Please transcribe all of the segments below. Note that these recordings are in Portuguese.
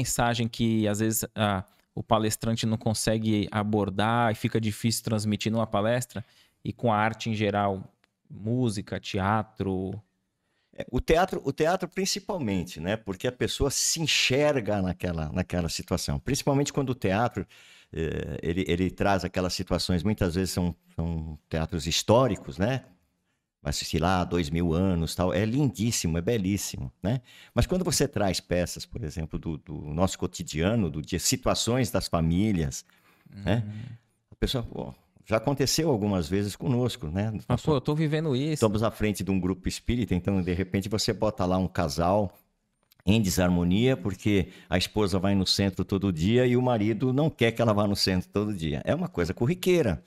mensagem que às vezes o palestrante não consegue abordar e fica difícil transmitir numa palestra, e com a arte em geral, música, teatro, é, o teatro, o teatro principalmente, né? Porque a pessoa se enxerga naquela, naquela situação. Principalmente quando o teatro eh, ele, ele traz aquelas situações, muitas vezes são, são teatros históricos, né? assistir lá dois mil anos, tal. É lindíssimo, é belíssimo, né? Mas quando você traz peças, por exemplo, do, do nosso cotidiano, do dia, situações das famílias, né? uhum. né? A pessoa, pô, já aconteceu algumas vezes conosco, né? pô, eu tô vivendo isso. Estamos à frente de um grupo espírita, então, de repente, você bota lá um casal em desarmonia, porque a esposa vai no centro todo dia e o marido não quer que ela vá no centro todo dia. É uma coisa corriqueira.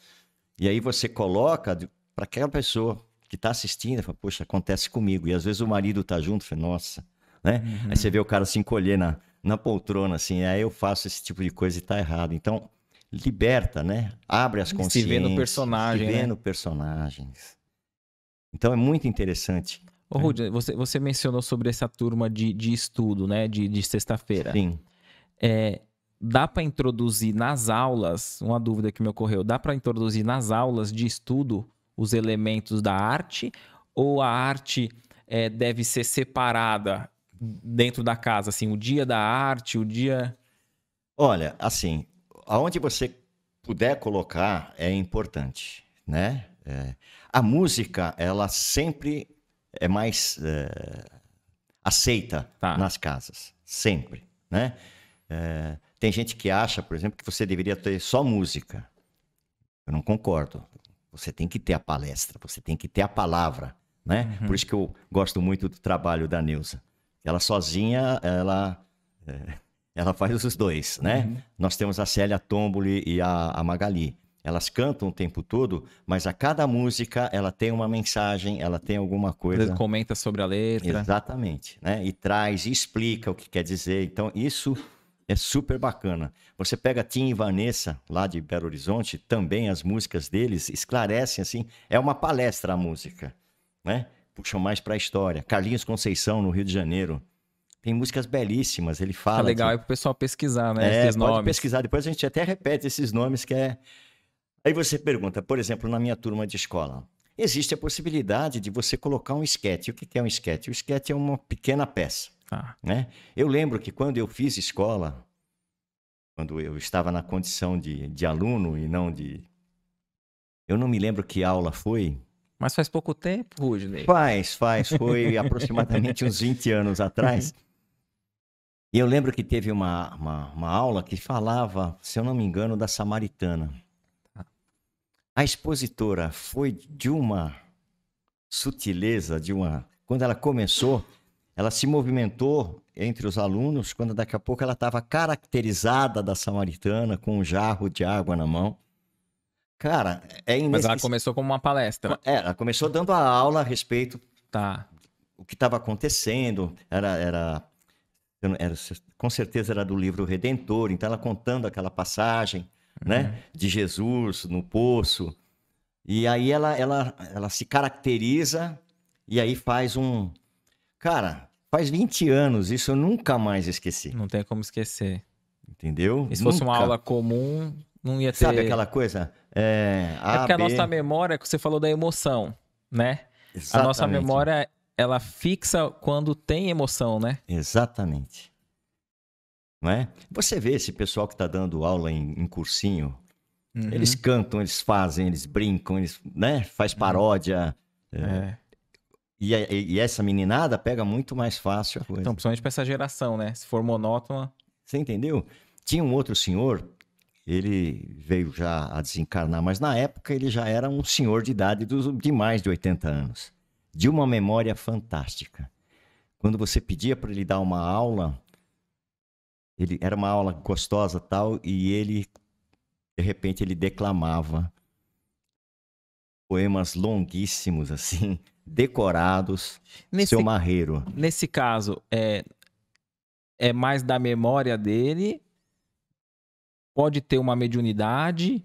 E aí você coloca para aquela pessoa que está assistindo, fala, poxa, acontece comigo. E às vezes o marido tá junto, fala, nossa, né? Uhum. Aí você vê o cara se encolher na, na poltrona, assim, aí eu faço esse tipo de coisa e tá errado. Então, liberta, né? Abre as consciências. Se vê no personagem. Se vê né? no personagens. Então é muito interessante. Ô, né? Rudy, você, você mencionou sobre essa turma de, de estudo, né? De, de sexta-feira. Sim. É, dá para introduzir nas aulas, uma dúvida que me ocorreu, dá para introduzir nas aulas de estudo os elementos da arte? Ou a arte é, deve ser separada dentro da casa? Assim, o dia da arte, o dia. Olha, assim, aonde você puder colocar é importante, né? É, a música, ela sempre é mais é, aceita tá. nas casas, sempre, né? É, tem gente que acha, por exemplo, que você deveria ter só música. Eu não concordo. Você tem que ter a palestra, você tem que ter a palavra, né? Uhum. Por isso que eu gosto muito do trabalho da Neusa. Ela sozinha, ela é, ela faz os dois, né? Uhum. Nós temos a Célia Tomboli e a, a Magali. Elas cantam o tempo todo, mas a cada música ela tem uma mensagem, ela tem alguma coisa. Ela comenta sobre a letra. Exatamente, né? E traz, e explica o que quer dizer. Então, isso é super bacana. Você pega Tim e Vanessa, lá de Belo Horizonte, também as músicas deles esclarecem, assim, é uma palestra a música, né? Puxam mais para a história. Carlinhos Conceição, no Rio de Janeiro, tem músicas belíssimas, ele fala. Tá legal, de... é pro pessoal pesquisar, né? É, esses pode nomes. pesquisar, depois a gente até repete esses nomes que é... Aí você pergunta, por exemplo, na minha turma de escola, existe a possibilidade de você colocar um esquete. O que é um esquete? O esquete é uma pequena peça Tá. Né? Eu lembro que quando eu fiz escola, quando eu estava na condição de, de aluno e não de. Eu não me lembro que aula foi. Mas faz pouco tempo, Rudney. Faz, faz. Foi aproximadamente uns 20 anos atrás. E eu lembro que teve uma, uma, uma, aula que falava, se eu não me engano, da Samaritana. Tá. A expositora foi de uma sutileza, de uma. Quando ela começou, ela se movimentou entre os alunos quando daqui a pouco ela estava caracterizada da samaritana com um jarro de água na mão. Cara, é inesquecível. Mas ela começou como uma palestra. É, ela começou dando a aula a respeito tá. o que estava acontecendo. Era, era, era, com certeza era do livro Redentor. Então ela contando aquela passagem, né, uhum. né, de Jesus no poço. E aí ela, ela, ela se caracteriza e aí faz um, cara, Faz 20 anos, isso eu nunca mais esqueci. Não tem como esquecer. Entendeu? E se nunca. fosse uma aula comum, não ia ter. Sabe aquela coisa? É, a, é porque a B... nossa memória, que você falou da emoção, né? Exatamente. A nossa memória, ela fixa quando tem emoção, né? Exatamente. Não é? Você vê esse pessoal que está dando aula em, em cursinho, uhum. eles cantam, eles fazem, eles brincam, eles né? faz uhum. paródia. Uhum. É. é. E, e, e, essa meninada pega muito mais fácil a coisa. Então, principalmente para essa geração, né? Se for monótona. Você entendeu? Tinha um outro senhor, ele veio já a desencarnar, mas na época ele já era um senhor de idade de mais de 80 anos, de uma memória fantástica. Quando você pedia para ele dar uma aula, ele era uma aula gostosa tal, e ele, de repente, ele declamava poemas longuíssimos assim decorados, nesse, seu marreiro. Nesse caso, é, é mais da memória dele, pode ter uma mediunidade.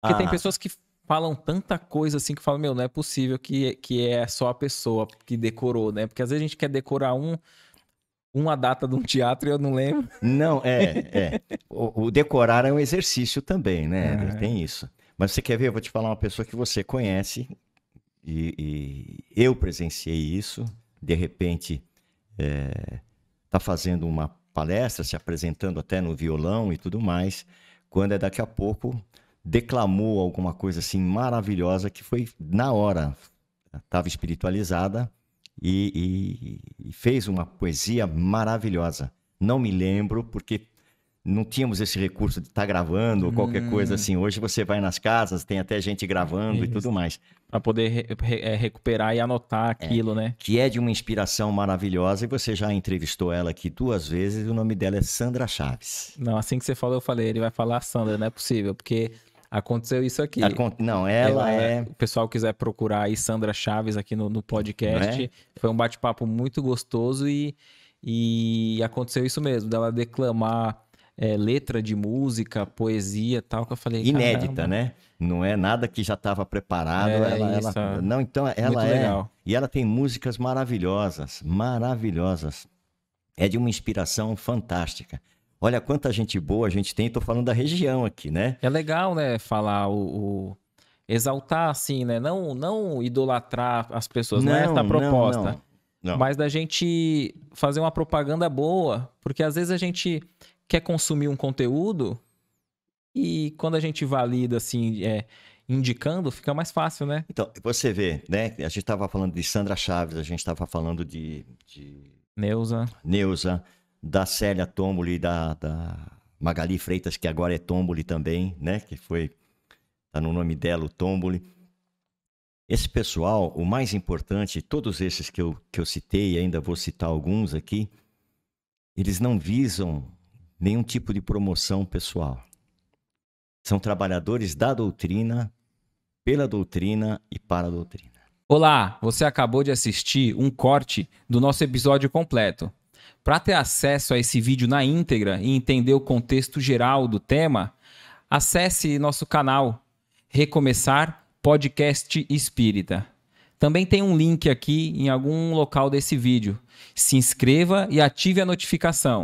Porque ah. tem pessoas que falam tanta coisa assim que falam, meu, não é possível que, que é só a pessoa que decorou, né? Porque às vezes a gente quer decorar um uma data de um teatro e eu não lembro. Não, é, é. O, o decorar é um exercício também, né? É. Tem isso. Mas você quer ver? Eu vou te falar uma pessoa que você conhece, e, e eu presenciei isso. De repente, está é, tá fazendo uma palestra, se apresentando até no violão e tudo mais, quando é daqui a pouco declamou alguma coisa assim maravilhosa que foi na hora, estava espiritualizada e, e, e fez uma poesia maravilhosa. Não me lembro porque não tínhamos esse recurso de estar tá gravando ou qualquer hum. coisa assim. Hoje você vai nas casas, tem até gente gravando Isso. e tudo mais. Para poder re re é, recuperar e anotar é, aquilo, é, né? Que é de uma inspiração maravilhosa e você já entrevistou ela aqui duas vezes e o nome dela é Sandra Chaves. Não, assim que você falou, eu falei, ele vai falar Sandra, não é possível, porque aconteceu isso aqui. Acon... Não, ela, ela é... O pessoal quiser procurar aí Sandra Chaves aqui no, no podcast. É? Foi um bate-papo muito gostoso e, e aconteceu isso mesmo, dela declamar é, letra de música, poesia tal, que eu falei. Inédita, caramba. né? Não é nada que já estava preparado. É, ela, ela... É não, então ela é. Legal. E ela tem músicas maravilhosas, maravilhosas. É de uma inspiração fantástica. Olha quanta gente boa a gente tem, estou falando da região aqui, né? É legal, né, falar o, o exaltar assim, né? Não, não idolatrar as pessoas, não, é não é essa a proposta. Não, não, não. Mas da gente fazer uma propaganda boa, porque às vezes a gente quer consumir um conteúdo e quando a gente valida assim, é, indicando, fica mais fácil, né? Então, você vê, né? A gente estava falando de Sandra Chaves, a gente estava falando de, de... Neuza. Neuza, da Célia Tomboli, da, da Magali Freitas, que agora é Tomboli também, né? Que foi. Tá no nome dela o Tomboli. Esse pessoal, o mais importante, todos esses que eu, que eu citei, ainda vou citar alguns aqui, eles não visam nenhum tipo de promoção pessoal. São trabalhadores da doutrina, pela doutrina e para a doutrina. Olá, você acabou de assistir um corte do nosso episódio completo. Para ter acesso a esse vídeo na íntegra e entender o contexto geral do tema, acesse nosso canal Recomeçar Podcast Espírita. Também tem um link aqui em algum local desse vídeo. Se inscreva e ative a notificação.